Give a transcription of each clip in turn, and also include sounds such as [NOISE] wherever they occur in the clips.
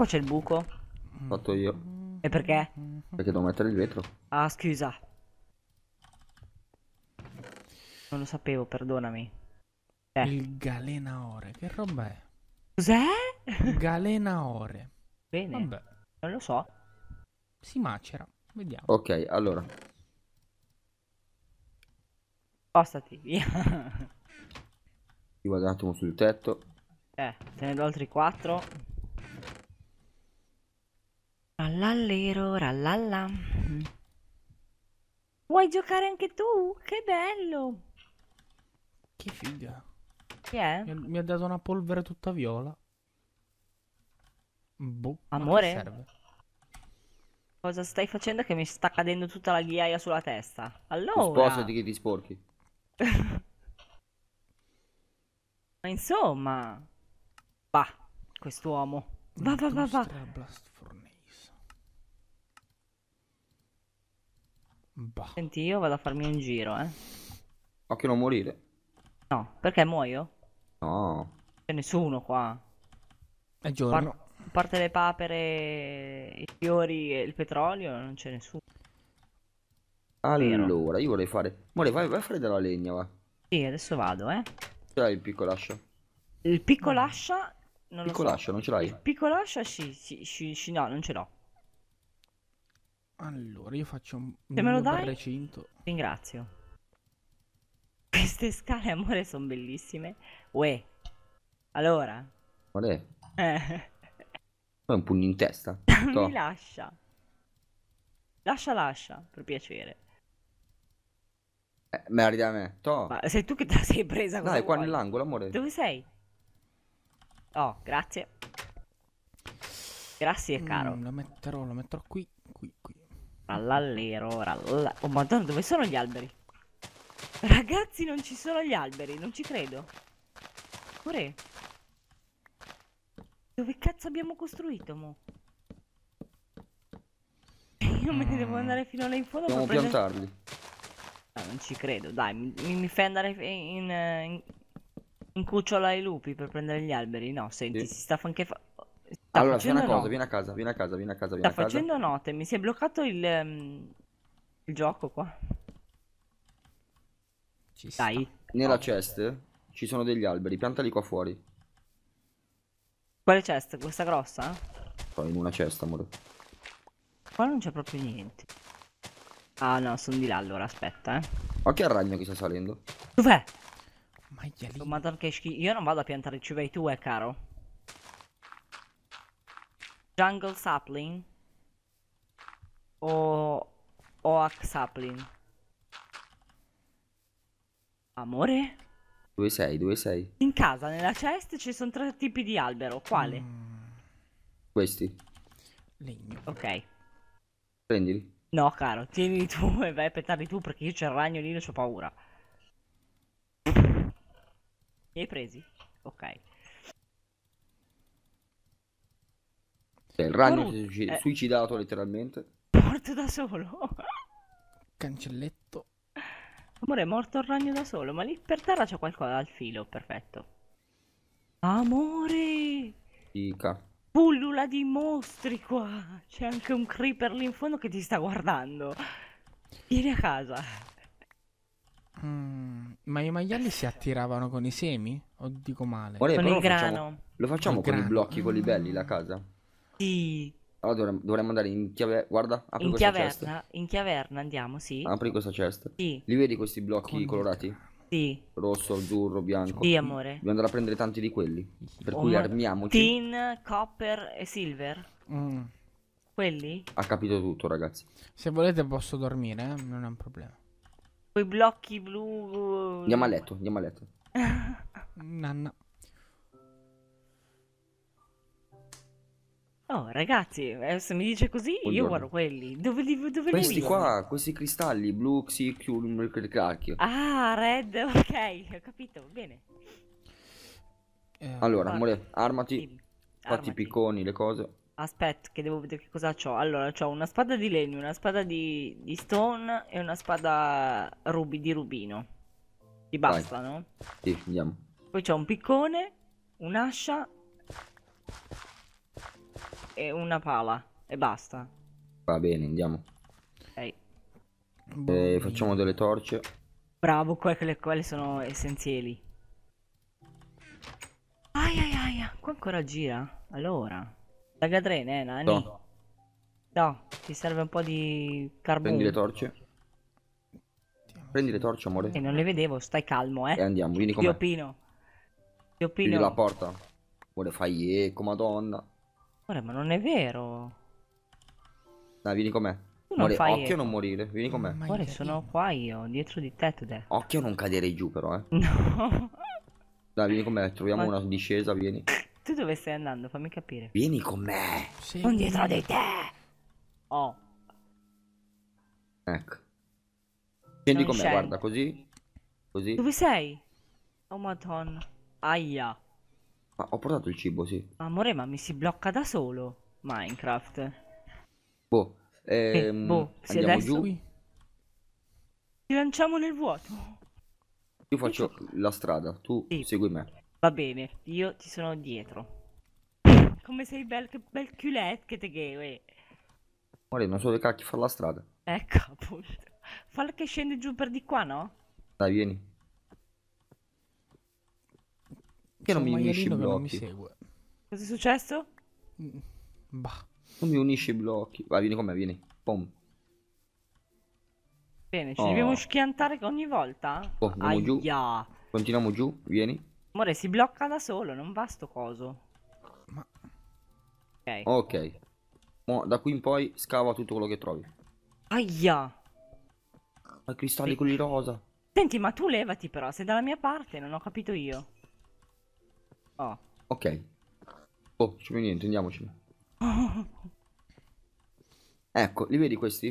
qua c'è il buco? Fatto io. E perché? Perché devo mettere il vetro. Ah, scusa. Non lo sapevo, perdonami. Eh. Il ore, che roba è? Cos'è? Galena ore. Bene. Vabbè. Non lo so. Si macera. Vediamo. Ok, allora. Spostati, via. Ti vado un attimo sul tetto. Eh, te ne do altri 4. Rallallero, rallalla. Mm. Vuoi giocare anche tu? Che bello! Che figa. Chi è? Mi ha, mi ha dato una polvere tutta viola. Boh, Amore? Cosa stai facendo che mi sta cadendo tutta la ghiaia sulla testa? Allora... Sposati che ti sporchi. [LAUGHS] Ma insomma... Va, quest'uomo. Va, va, va, va. Bah. Senti, io vado a farmi un giro, eh. Occhio non morire. No, perché muoio? No. C'è nessuno qua. È giorno. Par parte le papere, i fiori e il petrolio, non c'è nessuno. Allora, io vorrei fare... More, vai, vai, a fare della legna, va. Sì, adesso vado, eh. Ce l'hai il piccolascia? Il piccolascia... Non lo so. non ce l'hai? Il piccolascia, sì, sì, sì, sì, no, non ce l'ho. Allora, io faccio un Se me lo dai, recinto. Ringrazio. Queste scale, amore, sono bellissime. Uè. Allora. Qual è? Eh. un pugno in testa. No. [LAUGHS] Mi lascia. Lascia, lascia, per piacere. Eh, me la ridai a me. Toh. Ma sei tu che te la sei presa Dai, qua nell'angolo, amore. Dove sei? Oh, grazie. Grazie, caro. Mm, la metterò, la metterò qui, qui, qui. Rallallero, rallallero. Oh madonna, dove sono gli alberi? Ragazzi, non ci sono gli alberi, non ci credo. Pure. Dove cazzo abbiamo costruito, mo? [LAUGHS] Io me ne devo mm. andare fino là in fondo Dobbiamo per piantarli. No, ah, non ci credo, dai, mi, mi fai andare in, in, in, cucciola ai lupi per prendere gli alberi. No, senti, sì. si sta anche fa allora, c'è una cosa, vieni a casa, vieni a casa, vieni a casa, vieni Sta a casa. facendo note, mi si è bloccato il, um, il gioco qua. Ci Dai. Sta. Nella chest ci sono degli alberi, piantali qua fuori. Quale chest? Questa grossa? Poi in una cesta, amore. Qua non c'è proprio niente. Ah no, sono di là allora, aspetta, eh. Occhio al ragno che sta salendo. Dov'è? Maialino. madonna che schifo. Io non vado a piantare, ci vai tu, eh, caro. Jungle Sapling o Oak Sapling? Amore? Dove sei? Dove sei? In casa, nella chest ci sono tre tipi di albero. Quale? Mm. Questi. Legno. Ok. Prendili. No, caro, tienili tu [LAUGHS] e vai a pettarli tu perché io c'è il ragno lì e ho paura. Li hai presi? Ok. Cioè, Il ragno Coru- si è eh. suicidato letteralmente. Morto da solo. Cancelletto. Amore, è morto il ragno da solo, ma lì per terra c'è qualcosa al filo, perfetto. Amore! Dica. Pullula di mostri qua! C'è anche un creeper lì in fondo che ti sta guardando. Vieni a casa. Mm, ma i maiali si attiravano con i semi? O dico male? Amore, con il facciamo, grano. Lo facciamo con, con i blocchi, con i belli, la ah. casa. Sì. Allora dovremmo, dovremmo andare in chiaverna. Guarda, apri in questa chiaverna, chest. In chiaverna andiamo, sì. Apri questa cesta. Sì. Li vedi questi blocchi Con... colorati? Sì. Rosso, azzurro, bianco. Sì, amore. Dobbiamo andare a prendere tanti di quelli. Per oh, cui armiamoci. Tin, copper e silver. Mm. Quelli? Ha capito tutto, ragazzi. Se volete posso dormire, eh? non è un problema. Quei blocchi blu. Uh, andiamo a letto, andiamo a letto. [LAUGHS] Nanna. Oh, ragazzi, eh, se mi dice così, Buongiorno. io guardo quelli. Dove li, dove questi li qua, questi cristalli, blu, xy, q, quel cacchio. Ah, red, [LAUGHS] ok, ho capito, bene. Eh, allora, guarda. amore, armati, sì, fatti i picconi, le cose. Aspetta, che devo vedere che cosa ho. Allora, ho una spada di legno, una spada di, di stone e una spada rubi, di rubino. Ti basta, Vai. no? Sì, andiamo. Poi c'ho un piccone, un'ascia e una pala e basta. Va bene, andiamo. Ok. Eh, facciamo delle torce. Bravo, quelle, quelle sono essenziali. Ai ai ai, ah, qua ancora gira. Allora. la 3, eh, Nani? No. no. ti serve un po' di carbone. Prendi le torce. Prendi le torce, amore. E eh, non le vedevo, stai calmo, eh. E andiamo, vieni con Dio me. Pino. Dio Pino. Chiudi la porta. Vuole fai eco, eh, madonna. Ora, ma non è vero. Dai, vieni con me. non Muore, fai occhio e... non ecco. morire, vieni con me. Ora sono qua io, dietro di te, te. Occhio non cadere giù però, eh. [LAUGHS] No. Dai, vieni con me, troviamo ma... una discesa, vieni. Tu dove stai andando? Fammi capire. Vieni con me. Sì. Non dietro di te. Oh. Ecco. Scendi non con me, guarda, così. Così. Dove sei? Oh madonna. Aia. Ma ho portato il cibo, sì. Amore, ma mi si blocca da solo Minecraft. Boh. Eh, ehm, eh, boh, se adesso... giù. Qui. Ti lanciamo nel vuoto. Io faccio la strada, tu sì. segui me. Va bene, io ti sono dietro. Come sei bel, che bel culette che te che... Eh. Amore, non so che cacchi fare la strada. Ecco, eh, [LAUGHS] appunto. Falla che scende giù per di qua, no? Dai, vieni. Perché non mi unisci i blocchi? mi segue. Cosa è successo? Mm, bah. Non mi unisci i blocchi. Va, vieni con me, vieni. Pom. Bene, ci oh. dobbiamo schiantare ogni volta? Oh, andiamo giù. Continuiamo giù, vieni. Amore, si blocca da solo, non va sto coso. Ma... Ok. Ok. Mo, da qui in poi scava tutto quello che trovi. Aia! Ma cristalli sì. quelli rosa. Senti, ma tu levati però, sei dalla mia parte, non ho capito io. Ah. Ok. Oh, ci vuole niente, andiamoci. [LAUGHS] ecco, li vedi questi?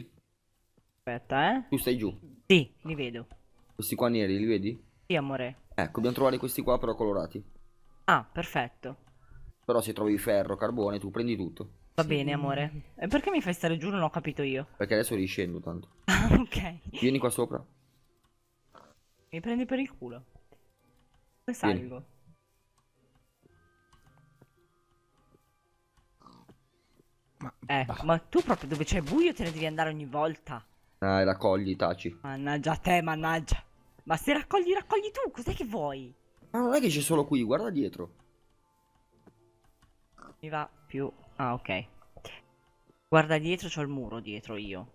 Aspetta, eh. Tu stai giù. Sì, li vedo. Questi qua neri, li vedi? Sì, amore. Ecco, dobbiamo trovare questi qua però colorati. Ah, perfetto. Però se trovi ferro, carbone, tu prendi tutto. Va sì. bene, amore. E perché mi fai stare giù? Non ho capito io. Perché adesso riscendo tanto. [LAUGHS] ok. Vieni qua sopra. Mi prendi per il culo. Dove salgo? Ma, eh, ma tu proprio dove c'è buio te ne devi andare ogni volta. Ah, raccogli, taci. Mannaggia te, mannaggia. Ma se raccogli, raccogli tu, cos'è che vuoi? Ma non è che c'è solo qui, guarda dietro. Mi va più... Ah, ok. Guarda dietro, c'ho il muro dietro io.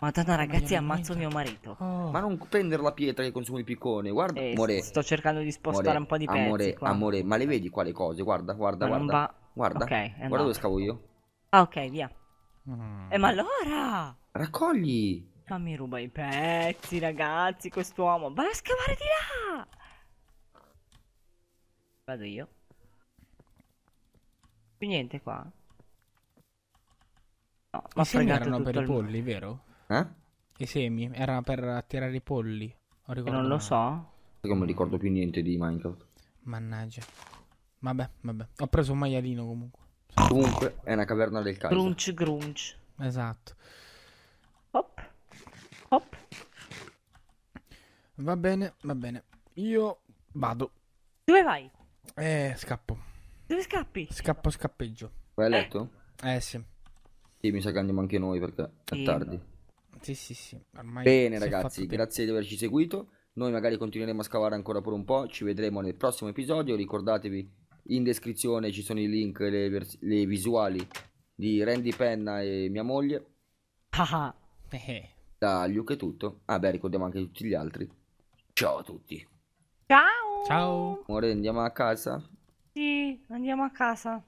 Madonna ragazzi, ma ammazzo mio marito. Oh. Ma non prendere la pietra che consuma i piccone, guarda. Eh, amore. Sto cercando di spostare amore, un po' di pezzi. Amore, qua. amore, ma le vedi quale cose? Guarda, guarda, ma guarda. Non va... Guarda, okay, guarda andato. dove scavo io. Ah, ok, via. Mm. Eh, ma allora? Raccogli. Ma mi ruba i pezzi, ragazzi, quest'uomo. Vai a scavare di là. Vado io. Più niente qua. No, ma I semi erano per i polli, vero? Eh? I semi erano per attirare i polli. Non, non lo so. non mi ricordo più niente di Minecraft. Mannaggia. Vabbè, vabbè. Ho preso un maialino comunque. Comunque è una caverna del calcio. Grunch, grunch. Esatto. Hop. Hop. Va bene, va bene. Io vado. Dove vai? Eh, scappo. Dove scappi? Scappo, scappeggio. Vai a eh. letto? Eh, sì. Sì, mi sa che andiamo anche noi perché sì. è tardi. Sì, sì, sì. Ormai Bene, ragazzi, grazie di averci seguito. Noi magari continueremo a scavare ancora per un po'. Ci vedremo nel prossimo episodio. Ricordatevi in descrizione ci sono i link, le, le visuali di Randy Penna e mia moglie. Ah, ah. Da Luke è tutto. Ah beh, ricordiamo anche tutti gli altri. Ciao a tutti. Ciao. Ciao. Ora andiamo a casa? Sì, andiamo a casa.